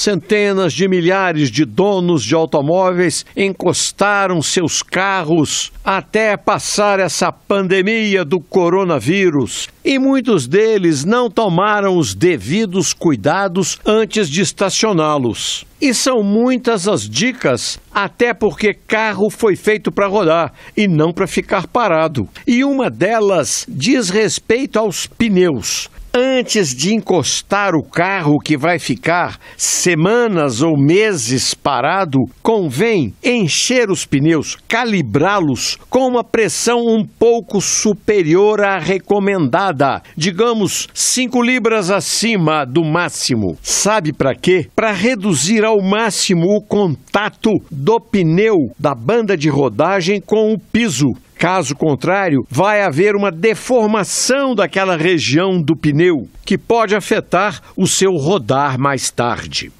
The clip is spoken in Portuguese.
Centenas de milhares de donos de automóveis encostaram seus carros até passar essa pandemia do coronavírus e muitos deles não tomaram os devidos cuidados antes de estacioná-los. E são muitas as dicas, até porque carro foi feito para rodar e não para ficar parado. E uma delas diz respeito aos pneus antes de encostar o carro que vai ficar semanas ou meses parado, convém encher os pneus, calibrá-los com uma pressão um pouco superior à recomendada, digamos 5 libras acima do máximo. Sabe para quê? Para reduzir ao máximo o contato do pneu da banda de rodagem com o piso Caso contrário, vai haver uma deformação daquela região do pneu que pode afetar o seu rodar mais tarde.